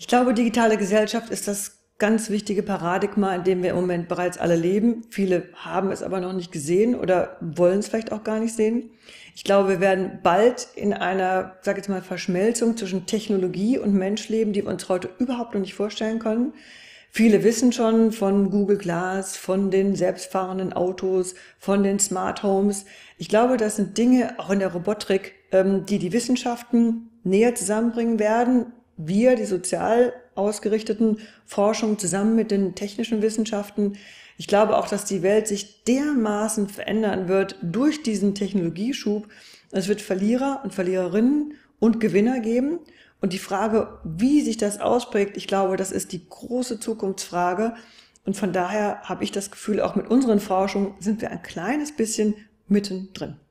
Ich glaube, digitale Gesellschaft ist das ganz wichtige Paradigma, in dem wir im Moment bereits alle leben. Viele haben es aber noch nicht gesehen oder wollen es vielleicht auch gar nicht sehen. Ich glaube, wir werden bald in einer, sag jetzt mal, Verschmelzung zwischen Technologie und Mensch leben, die wir uns heute überhaupt noch nicht vorstellen können. Viele wissen schon von Google Glass, von den selbstfahrenden Autos, von den Smart Homes. Ich glaube, das sind Dinge, auch in der Robotik, ähm, die die Wissenschaften näher zusammenbringen werden, wir, die sozial ausgerichteten Forschung zusammen mit den technischen Wissenschaften, ich glaube auch, dass die Welt sich dermaßen verändern wird durch diesen Technologieschub. Es wird Verlierer und Verliererinnen und Gewinner geben. Und die Frage, wie sich das ausprägt, ich glaube, das ist die große Zukunftsfrage. Und von daher habe ich das Gefühl, auch mit unseren Forschungen sind wir ein kleines bisschen mittendrin.